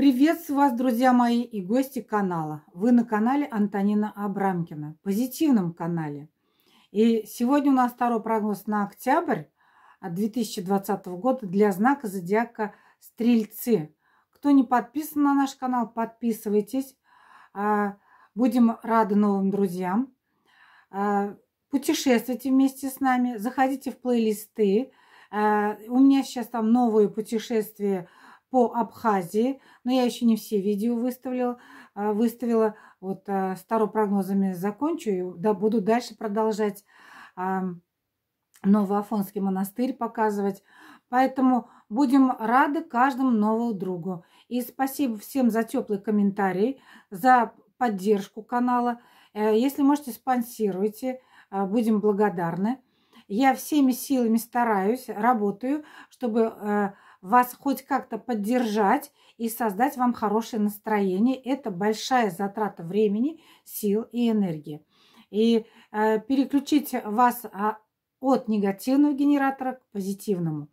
Приветствую вас, друзья мои и гости канала. Вы на канале Антонина Абрамкина, позитивном канале. И сегодня у нас второй прогноз на октябрь 2020 года для знака зодиака Стрельцы. Кто не подписан на наш канал, подписывайтесь. А, будем рады новым друзьям. А, путешествуйте вместе с нами, заходите в плейлисты. А, у меня сейчас там новые путешествия – по Абхазии, но я еще не все видео выставила. А, выставила. Вот а, старо прогнозами закончу и да, буду дальше продолжать Новоафонский монастырь показывать. Поэтому будем рады каждому новому другу. И спасибо всем за теплый комментарий, за поддержку канала. Э, если можете, спонсируйте, а, будем благодарны. Я всеми силами стараюсь, работаю, чтобы вас хоть как-то поддержать и создать вам хорошее настроение. Это большая затрата времени, сил и энергии. И э, переключить вас а, от негативного генератора к позитивному.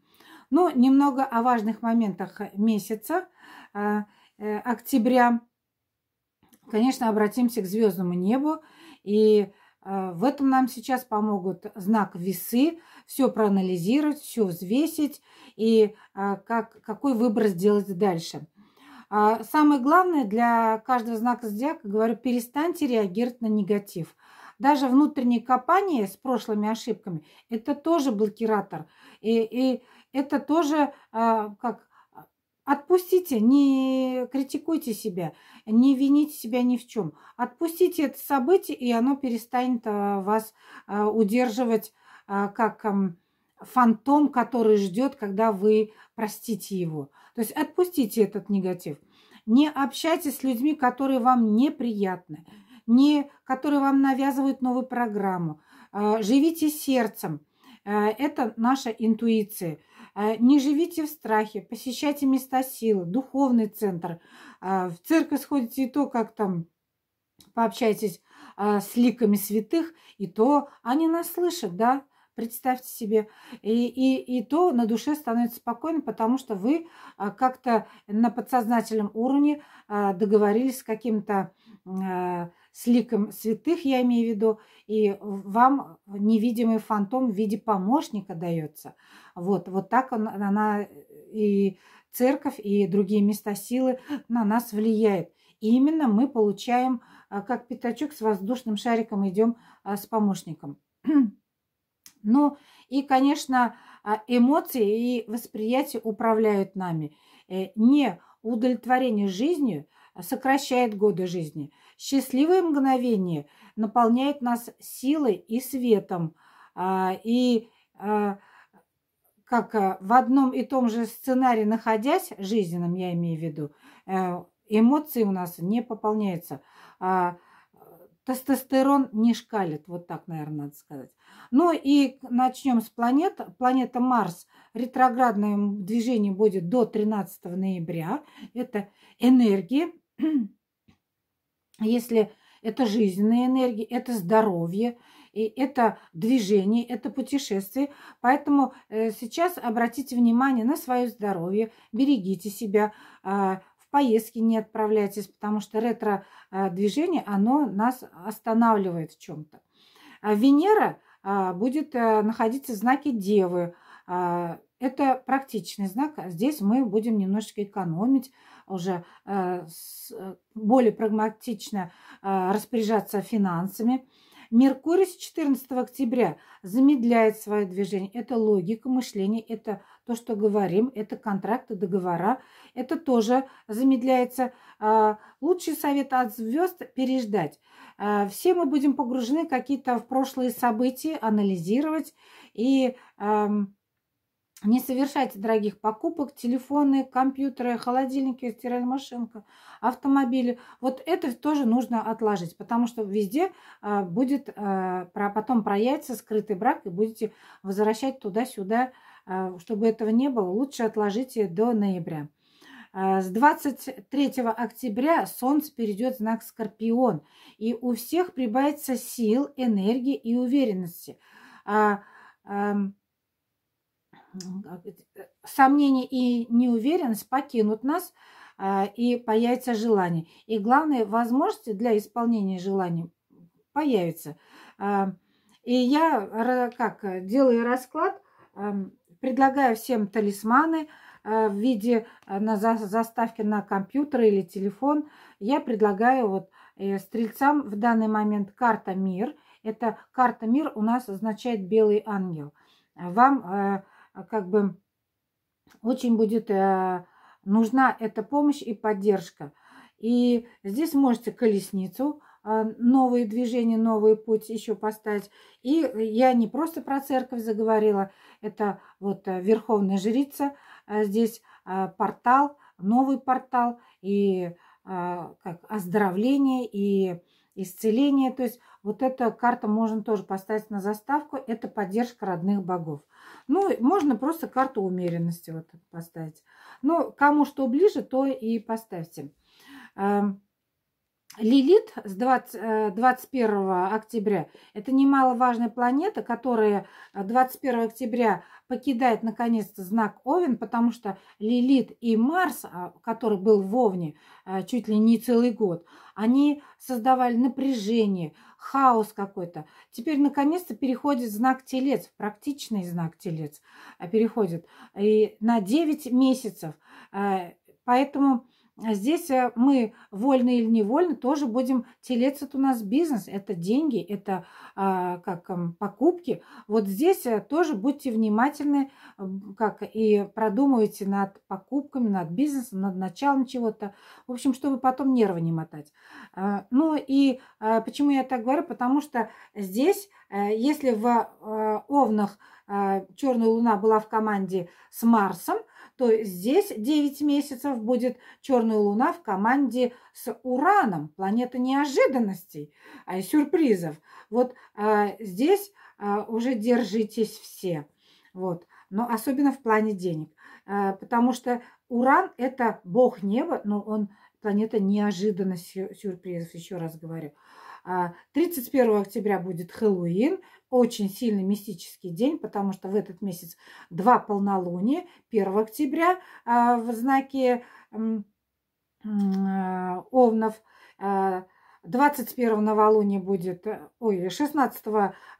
Ну, немного о важных моментах месяца э, э, октября. Конечно, обратимся к звездному небу. И э, в этом нам сейчас помогут знак весы, все проанализировать, все взвесить и а, как, какой выбор сделать дальше. А, самое главное для каждого знака зодиака, говорю, перестаньте реагировать на негатив. Даже внутренние копание с прошлыми ошибками – это тоже блокиратор. И, и это тоже а, как Отпустите, не критикуйте себя, не вините себя ни в чем. Отпустите это событие, и оно перестанет вас удерживать а, как фантом, который ждет, когда вы простите его. То есть отпустите этот негатив. Не общайтесь с людьми, которые вам неприятны, не, которые вам навязывают новую программу. А, живите сердцем. А, это наша интуиция. Не живите в страхе, посещайте места силы, духовный центр. В церковь сходите и то, как там пообщайтесь с ликами святых, и то они нас слышат, да, представьте себе. И, и, и то на душе становится спокойно, потому что вы а, как-то на подсознательном уровне а, договорились с каким-то а, с ликом святых, я имею в виду, и вам невидимый фантом в виде помощника дается. Вот, вот так он, она и церковь, и другие места силы на нас влияет. И именно мы получаем, как пятачок с воздушным шариком идем с помощником. Ну и, конечно, а, эмоции и восприятие управляют нами. Э, не удовлетворение жизнью а, сокращает годы жизни. Счастливые мгновения наполняют нас силой и светом. А, и как в одном и том же сценарии, находясь жизненным, я имею в виду, э, эмоции у нас не пополняются. Тестостерон не шкалит, вот так, наверное, надо сказать. Ну и начнем с планет. Планета Марс. Ретроградное движение будет до 13 ноября. Это энергии, Если это жизненная энергия, это здоровье, и это движение, это путешествие. Поэтому э, сейчас обратите внимание на свое здоровье, берегите себя, а, в поездки не отправляйтесь, потому что ретро-движение, а, оно нас останавливает в чем-то. А Венера а, будет э, находиться знаки Девы. А, это практичный знак. А здесь мы будем немножечко экономить, уже э, э, более прагматично распоряжаться финансами. Меркурий с 14 октября замедляет свое движение. Это логика мышления, это то, что говорим, это контракты, договора. Это тоже замедляется. Лучший совет от звезд – переждать. А, все мы будем погружены какие-то в прошлые события, анализировать и не совершайте дорогих покупок, телефоны, компьютеры, холодильники, стиральная машинка, автомобили. Вот это тоже нужно отложить, потому что везде а, будет а, про, потом проявится скрытый брак и будете возвращать туда-сюда. Чтобы этого не было, лучше отложите до ноября. Э, с 23 октября Солнце перейдет в знак Скорпион, и у всех прибавится сил, энергии и уверенности. Э, эм, сомнения и неуверенность покинут нас, э, и появится желание. И главные возможности для исполнения желаний появятся. И я как делаю расклад, эм, предлагаю всем талисманы – Э, в виде э, на заставки на компьютер или телефон. Я предлагаю вот э, стрельцам в данный момент карта «Мир». это карта «Мир» у нас означает «Белый ангел». Вам как бы очень будет нужна эта помощь и поддержка. И здесь можете колесницу, новые движения, новый путь еще поставить. И я не просто про церковь заговорила, это вот верховная жрица – Э, здесь э, портал, новый портал и а, как оздоровление и исцеление. То есть вот эта карта можно тоже поставить на заставку. Это поддержка родных богов. Ну, можно просто карту умеренности вот поставить. Но кому что ближе, то и поставьте. Эм, Лилит с 20, 21 э, октября – это немаловажная планета, которая 21 э, октября покидает наконец-то знак Овен, потому что Лилит и Марс, а, который был в Овне э, чуть ли не целый год, они создавали напряжение, хаос какой-то. Теперь наконец-то переходит знак Телец, практичный знак Телец переходит и на 9 месяцев. Поэтому а здесь э, мы вольно или невольно тоже будем телеться. Это у нас бизнес, это деньги, это а, как эм, покупки. Вот здесь э, тоже будьте внимательны, как и продумывайте над покупками, над бизнесом, над началом чего-то. В общем, чтобы потом нервы не мотать. А, ну и почему я так говорю? Потому что здесь, э, если в Овнах черная луна была в команде с Марсом, то здесь 9 месяцев будет черная луна в команде с Ураном, планета неожиданностей, а и сюрпризов. Вот а, здесь а, уже держитесь все, вот, но особенно в плане денег, а, потому что Уран – это бог неба, но он планета неожиданностей, сюрпризов, еще раз говорю. 31 а, октября будет Хэллоуин – очень сильный мистический день, потому что в этот месяц два полнолуния, 1 октября а, в знаке э, Овнов, 21 а, новолуние будет, э, ой, 16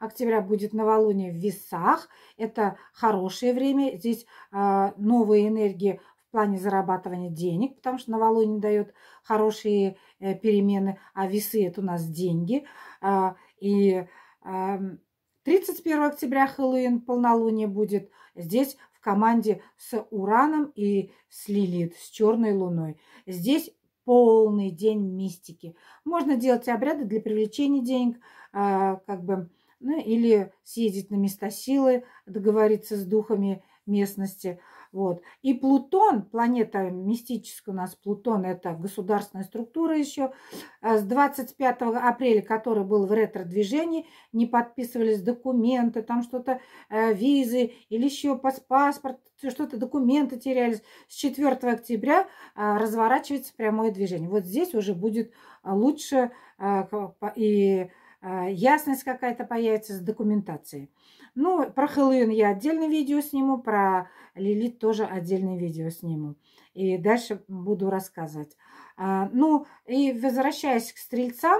октября будет новолуние в весах. Это хорошее время. Здесь а, новые энергии в плане зарабатывания денег, потому что новолуние дает хорошие э, перемены, а весы это у нас деньги. И 31 октября Хэллоуин, полнолуние будет здесь в команде с Ураном и с Лилит, с Черной Луной. Здесь полный день мистики. Можно делать обряды для привлечения денег, а, как бы, ну, или съездить на места силы, договориться с духами – местности. Вот. И Плутон, планета мистическая у нас, Плутон – это государственная структура еще, э, с 25 апреля, который был в ретро-движении, не подписывались документы, там что-то, э, визы или еще паспорт, что-то документы терялись. С 4 октября э, разворачивается прямое движение. Вот здесь уже будет лучше и а, ясность какая-то появится с документацией. Ну, про Хэллоуин я отдельное видео сниму, про Лилит тоже отдельное видео сниму. И дальше буду рассказывать. А, ну, и возвращаясь к стрельцам,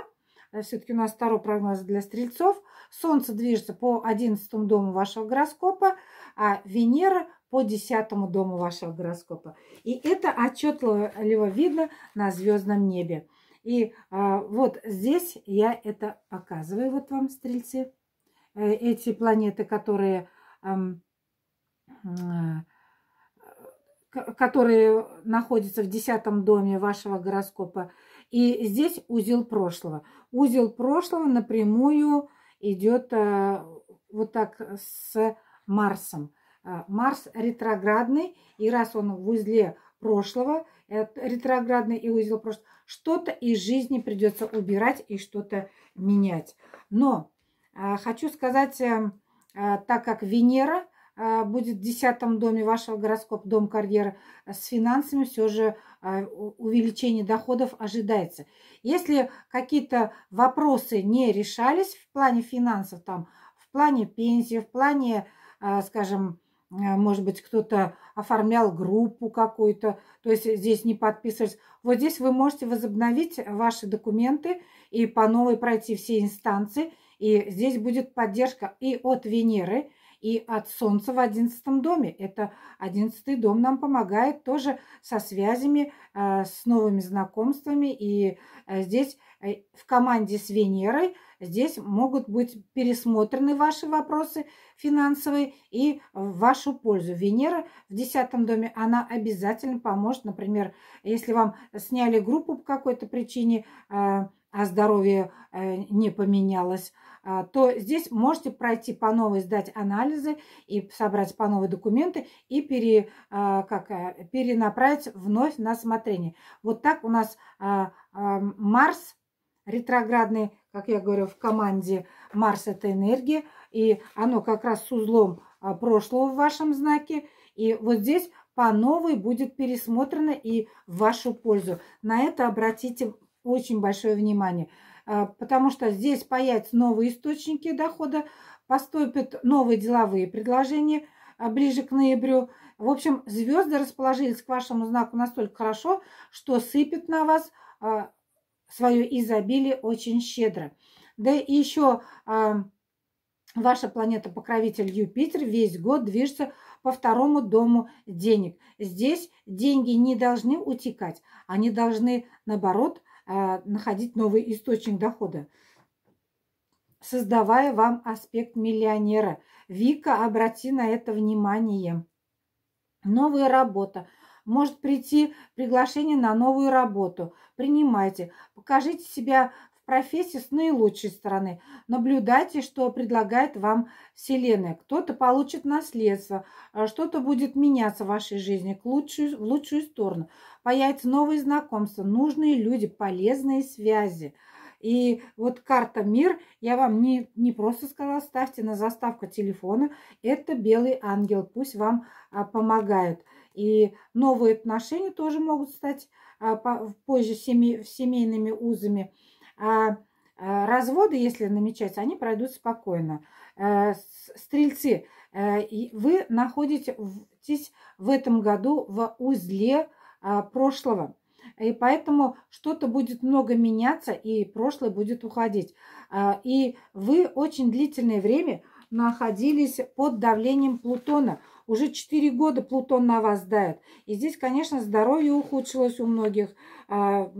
э, все-таки у нас второй прогноз для стрельцов. Солнце движется по одиннадцатому дому вашего гороскопа, а Венера по десятому дому вашего гороскопа. И это отчетливо видно на звездном небе. И а, вот здесь я это показываю, вот вам, стрельцы, э, эти планеты, которые, а, которые находятся в десятом доме вашего гороскопа. И здесь узел прошлого. Узел прошлого напрямую идет а, вот так с Марсом. А, Марс ретроградный, и раз он в узле прошлого, ретроградный и узел прошлого, что-то из жизни придется убирать и что-то менять. Но а, хочу сказать, эм, а, так как Венера а, будет в десятом доме вашего гороскоп, дом карьеры, с финансами все же увеличение доходов ожидается. Если какие-то вопросы не решались в плане финансов, там, в плане пенсии, в плане, скажем, а, может быть, кто-то оформлял группу какую-то, то есть здесь не подписывались. Вот здесь вы можете возобновить ваши документы и по новой пройти все инстанции, и здесь будет поддержка и от Венеры, и от Солнца в одиннадцатом доме. Это одиннадцатый дом нам помогает тоже со связями, э, с новыми знакомствами. И э, здесь э, в команде с Венерой здесь могут быть пересмотрены ваши вопросы финансовые и в вашу пользу. Венера в десятом доме, она обязательно поможет. Например, если вам сняли группу по какой-то причине, а здоровье э, не поменялось, а, то здесь можете пройти по новой, сдать анализы и собрать по новой документы и пере, а, как, э, перенаправить вновь на смотрение. Вот так у нас Марс ретроградный, как я говорю, в команде Марс – это энергия, и оно как раз с узлом прошлого в вашем знаке. И вот здесь по новой будет пересмотрено и в вашу пользу. На это обратите очень большое внимание, а, потому что здесь появятся новые источники дохода, поступят новые деловые предложения а, ближе к ноябрю. В общем, звезды расположились к вашему знаку настолько хорошо, что сыпят на вас а, свое изобилие очень щедро. Да и еще ваша планета-покровитель Юпитер весь год движется по второму дому денег. Здесь деньги не должны утекать, они должны, наоборот, а, находить новый источник дохода, создавая вам аспект миллионера. Вика, обрати на это внимание. Новая работа. Может прийти приглашение на новую работу. Принимайте. Покажите себя профессии с наилучшей стороны. Наблюдайте, что предлагает вам Вселенная. Кто-то получит наследство, а что-то будет меняться в вашей жизни к лучшую, в лучшую сторону. Появятся новые знакомства, нужные люди, полезные связи. И вот карта «Мир» я вам не, не просто сказала, ставьте на заставку телефона. Это белый ангел, пусть вам а, помогает. И новые отношения тоже могут стать а, по, позже семи, семейными узами. А, а разводы, если намечаются, они пройдут спокойно. Э, стрельцы, э, вы находитесь в этом году в узле а, прошлого. И поэтому что-то будет много меняться, и прошлое будет уходить. А, и вы очень длительное время находились под давлением Плутона – уже 4 года Плутон на вас дает. И здесь, конечно, здоровье ухудшилось у многих, а,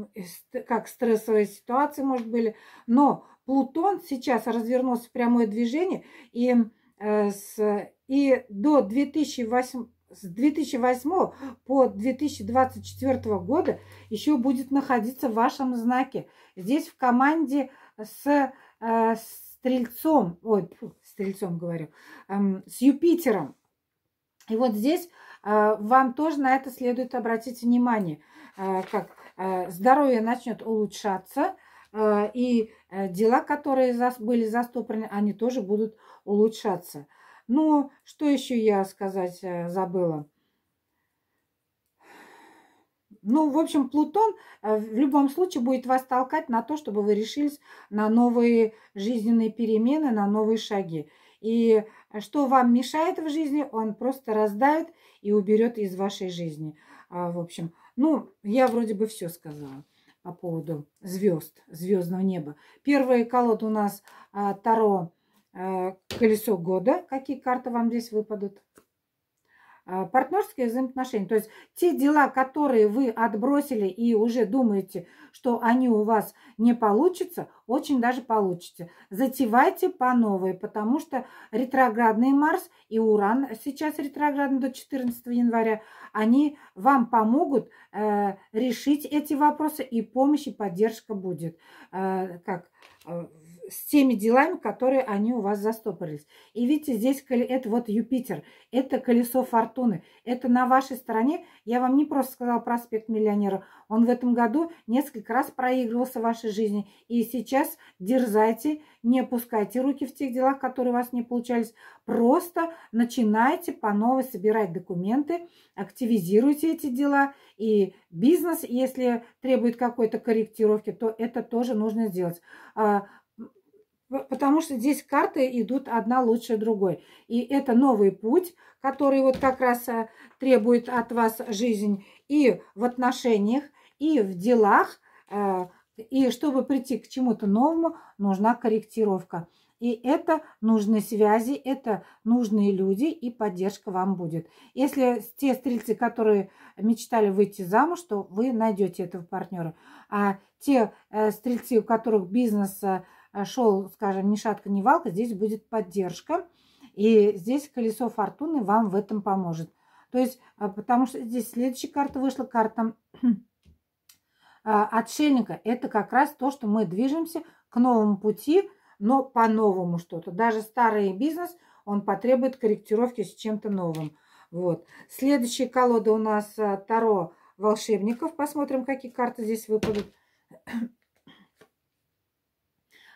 как стрессовые ситуации, может, были. Но Плутон сейчас развернулся в прямое движение, и, э, с, и до 2008 с 2008 по 2024 года еще будет находиться в вашем знаке. Здесь в команде с, э, Стрельцом, ой, фу, Стрельцом говорю, э, с Юпитером. И вот здесь э, вам тоже на это следует обратить внимание, э, как э, здоровье начнет улучшаться, и дела, которые были застопорены, они тоже будут улучшаться. Ну, что еще я сказать забыла? Ну, в общем, Плутон в любом случае будет вас толкать на то, чтобы вы решились на новые жизненные перемены, на новые шаги. И что вам мешает в жизни, он просто раздает и уберет из вашей жизни. А, в общем, ну, я вроде бы все сказала по поводу звезд, звездного неба. Первые колод у нас а, Таро э, Колесо года. Какие карты вам здесь выпадут? А, партнерские взаимоотношения. То есть те дела, которые вы отбросили и уже думаете, что они у вас не получатся, очень даже получите. Затевайте по новой, потому что ретроградный Марс и Уран сейчас ретроградный до 14 января, они вам помогут э, решить эти вопросы, и помощь и поддержка будет. Э, как э, с теми делами, которые они у вас застопорились. И видите, здесь это вот Юпитер, это колесо фортуны, это на вашей стороне. Я вам не просто сказала проспект миллионера, он в этом году несколько раз проигрывался в вашей жизни. И сейчас дерзайте, не опускайте руки в тех делах, которые у вас не получались. Просто начинайте по новой собирать документы, активизируйте эти дела. И бизнес, если требует какой-то корректировки, то это тоже нужно сделать. А, потому что здесь карты идут одна лучше другой. И это новый путь, который вот как раз э, требует от вас жизнь и в отношениях, и в делах. Э, и чтобы прийти к чему-то новому, нужна корректировка. И это нужные связи, это нужные люди, и поддержка вам будет. Если те стрельцы, которые мечтали выйти замуж, то вы найдете этого партнера. А те э, стрельцы, у которых бизнес Э, шел, скажем, ни шатка, ни валка, здесь будет поддержка. И здесь колесо фортуны вам в этом поможет. То есть, э, потому что здесь следующая карта вышла, карта э, отшельника. Это как раз то, что мы движемся к новому пути, но по-новому что-то. Даже старый бизнес, он потребует корректировки с чем-то новым. Вот. Следующая колода у нас Таро волшебников. Посмотрим, какие карты здесь выпадут.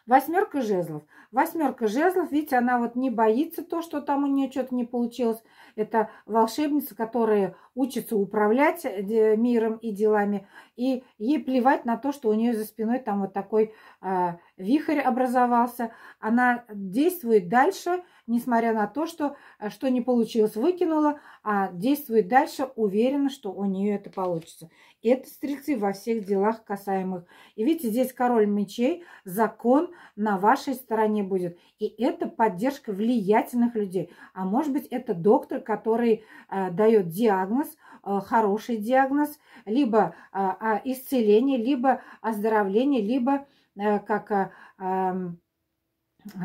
Восьмерка жезлов. Восьмерка жезлов, видите, она вот не боится то, что там у нее что-то не получилось. Это волшебница, которая учится управлять э, миром и делами. И ей плевать на то, что у нее за спиной там вот такой э, вихрь образовался. Она действует дальше несмотря на то, что э, что не получилось, выкинула, а действует дальше, уверена, что у нее это получится. И это стрельцы во всех делах касаемых. И видите, здесь король мечей, закон на вашей стороне будет. И это поддержка влиятельных людей. А может быть, это доктор, который э, дает диагноз, э, хороший диагноз, либо э, исцеление, либо оздоровление, либо э, как эм,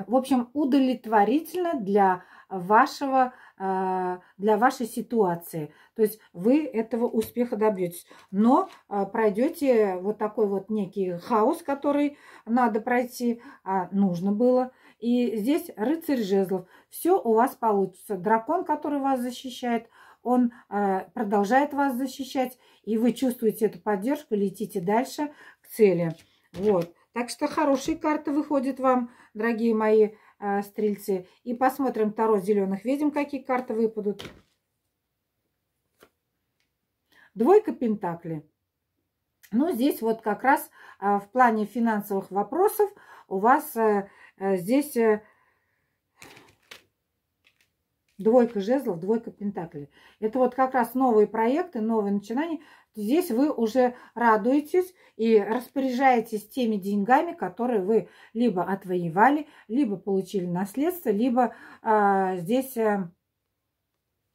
в общем, удовлетворительно для вашего э, для вашей ситуации. То есть вы этого успеха добьетесь. Но э, пройдете вот такой вот некий хаос, который надо пройти, а нужно было. И здесь рыцарь жезлов. Все у вас получится. Дракон, который вас защищает, он э, продолжает вас защищать. И вы чувствуете эту поддержку, летите дальше к цели. Вот. Так что хорошие карты выходят вам, дорогие мои э, стрельцы. И посмотрим Таро зеленых Видим, какие карты выпадут. Двойка Пентакли. Ну, здесь вот как раз э, в плане финансовых вопросов у вас э, э, здесь... Э, Двойка жезлов, двойка пентаклей. Это вот как раз новые проекты, новые начинания. Здесь вы уже радуетесь и распоряжаетесь теми деньгами, которые вы либо отвоевали, либо получили наследство, либо а, э, здесь э,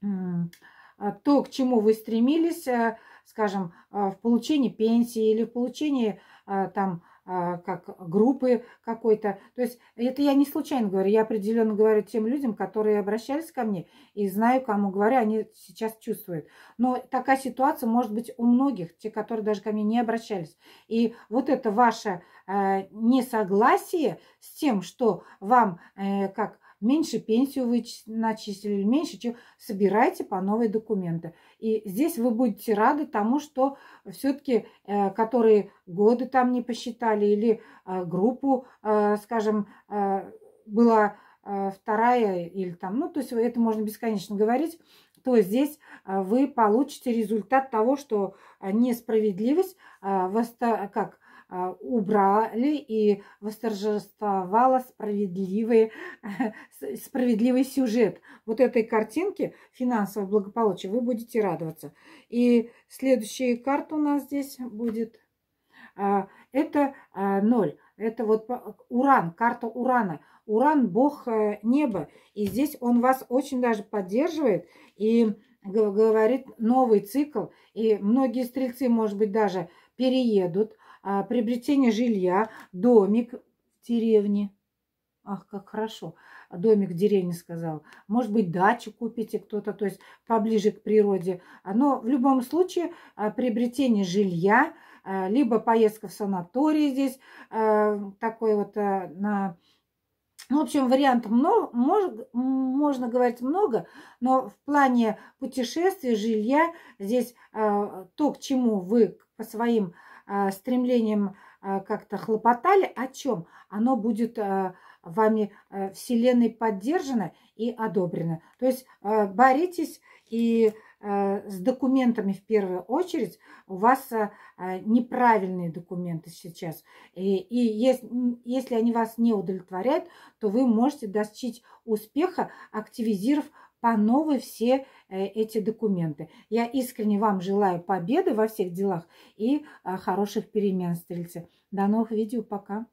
то, к чему вы стремились, э, скажем, э, в получении пенсии или в получении э, там а, как группы какой-то. То есть это я не случайно говорю, я определенно говорю тем людям, которые обращались ко мне, и знаю, кому говорю, они сейчас чувствуют. Но такая ситуация может быть у многих, те, которые даже ко мне не обращались. И вот это ваше э, несогласие с тем, что вам э, как меньше пенсию вы начислили, меньше чем собирайте по новой документы. И здесь вы будете рады тому, что все-таки, э, которые годы там не посчитали или э, группу, э, скажем, была вторая или там, ну, то есть это можно бесконечно говорить, то здесь вы получите результат того, что несправедливость как а, убрали и восторжествовала справедливый, справедливый сюжет. Вот этой картинки финансового благополучия вы будете радоваться. И следующая карта у нас здесь будет. А, это а, ноль. Это вот уран, карта урана. Уран – бог э, неба. И здесь он вас очень даже поддерживает. И говорит новый цикл. И многие стрельцы, может быть, даже переедут а, приобретение жилья, домик в деревне. Ах, как хорошо. Домик в деревне сказал. Может быть, дачу купите кто-то, то есть поближе к природе. Но в любом случае а, приобретение жилья, а, либо поездка в санаторий здесь, такой вот на... Ну, в общем, вариантов много, мож, можно говорить много, но в плане путешествий, жилья здесь то, к чему вы по своим Э, стремлением э, как-то хлопотали, о чем оно будет э, вами Вселенной поддержано и одобрено. То есть боритесь и с документами в первую очередь. У вас неправильные документы сейчас. И, и если, если они вас не удовлетворяют, то вы можете достичь успеха, активизировав по новой все Э, эти документы. Я искренне вам желаю победы во всех делах и э, хороших перемен, стрельцы. До новых видео, пока!